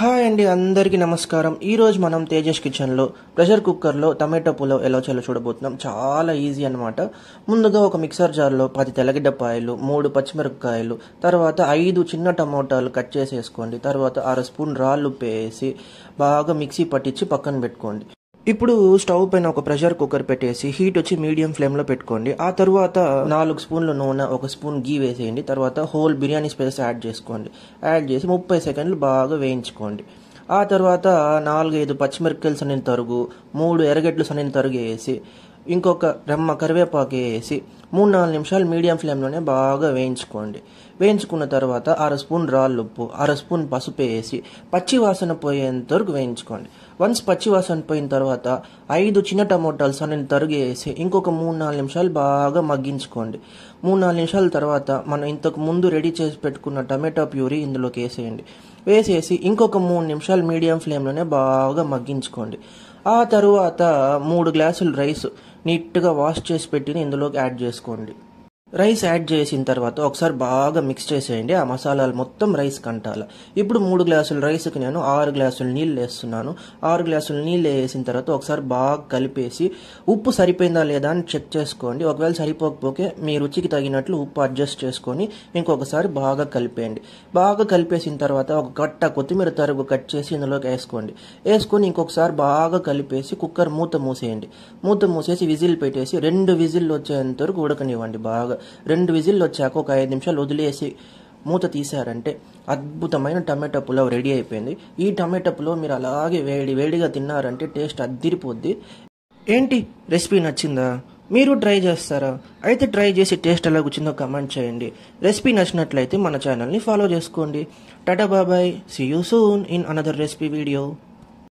hi అండి అందరికీ నమస్కారం ఈరోజు మనం తేజస్ కిచెన్లో ప్రెషర్ కుక్కర్లో టమాటో పులో ఎలా చేయాలో చూడబోతున్నాం చాలా ఈజీ అనమాట ముందుగా ఒక మిక్సర్ జార్లో పది తెల్లగిడ్డపాయలు మూడు పచ్చిమిరపకాయలు తర్వాత ఐదు చిన్న టమోటాలు కట్ చేసేసుకోండి తర్వాత అర స్పూన్ రాళ్ళు పేసి వేసి బాగా మిక్సీ పట్టించి పక్కన పెట్టుకోండి ఇప్పుడు స్టవ్ పైన ఒక ప్రెషర్ కుక్కర్ పెట్టేసి హీట్ వచ్చి మీడియం ఫ్లేమ్లో పెట్టుకోండి ఆ తర్వాత నాలుగు స్పూన్ల నూనె ఒక స్పూన్ గీ వేసేయండి తర్వాత హోల్ బిర్యానీ స్పేస్ యాడ్ చేసుకోండి యాడ్ చేసి ముప్పై సెకండ్లు బాగా వేయించుకోండి ఆ తర్వాత నాలుగైదు పచ్చిమిరపకాయలు సన్నని తరుగు మూడు ఎర్రగడ్డలు సన్నని తరుగు వేసి ఇంకొక రెమ్మ కరివేపాకు వేసి మూడు నాలుగు నిమిషాలు మీడియం ఫ్లేమ్లోనే బాగా వేయించుకోండి వేయించుకున్న తర్వాత అర స్పూన్ రాళ్ళు ఉప్పు అర స్పూన్ పసుపు వేసి పచ్చి వాసన పోయేంత వరకు వేయించుకోండి వన్స్ పచ్చి వాసన పోయిన తర్వాత ఐదు చిన్న టమోటాలు సన్నని తరుగు వేసి ఇంకొక మూడు నాలుగు నిమిషాలు బాగా మగ్గించుకోండి మూడు నాలుగు నిమిషాల తర్వాత మనం ఇంతకు ముందు రెడీ చేసి పెట్టుకున్న టమాటో ప్యూరీ ఇందులోకి వేసేయండి వేసేసి ఇంకొక మూడు నిమిషాలు మీడియం ఫ్లేమ్లోనే బాగా మగ్గించుకోండి ఆ తరువాత మూడు గ్లాసులు రైస్ నీట్గా వాష్ చేసి పెట్టిన ఇందులోకి యాడ్ చేసుకోండి రైస్ యాడ్ చేసిన తర్వాత ఒకసారి బాగా మిక్స్ చేసేయండి ఆ మసాలాలు మొత్తం రైస్ కంటాల ఇప్పుడు మూడు గ్లాసులు రైస్కి నేను ఆరు గ్లాసులు నీళ్ళు వేస్తున్నాను ఆరు గ్లాసులు నీళ్ళు వేసిన తర్వాత ఒకసారి బాగా కలిపేసి ఉప్పు సరిపోయిందా లేదా అని చెక్ చేసుకోండి ఒకవేళ సరిపోకపోతే మీ రుచికి తగినట్లు ఉప్పు అడ్జస్ట్ చేసుకొని ఇంకొకసారి బాగా కలిపేయండి బాగా కలిపేసిన తర్వాత ఒక కట్ట కొత్తిమీర తరుగు కట్ చేసి ఇందులోకి వేసుకోండి వేసుకొని ఇంకొకసారి బాగా కలిపేసి కుక్కర్ మూత మూసేయండి మూత మూసేసి విజిల్ పెట్టేసి రెండు విజిల్ వచ్చేంత వరకు ఉడకనివ్వండి బాగా రెండు విజిల్లు వచ్చాక ఒక ఐదు నిమిషాలు వదిలేసి మూత తీశారంటే అద్భుతమైన టమాటా పులావ్ రెడీ అయిపోయింది ఈ టమాటా పులావ్ మీరు అలాగే వేడి వేడిగా తిన్నారంటే టేస్ట్ అద్దిరిపోద్ది ఏంటి రెసిపీ నచ్చిందా మీరు ట్రై చేస్తారా అయితే ట్రై చేసి టేస్ట్ ఎలా వచ్చిందో కమెంట్ చేయండి రెసిపీ నచ్చినట్లయితే మన ఛానల్ని ఫాలో చేసుకోండి టాటా బాబాయ్ see you soon in another recipe video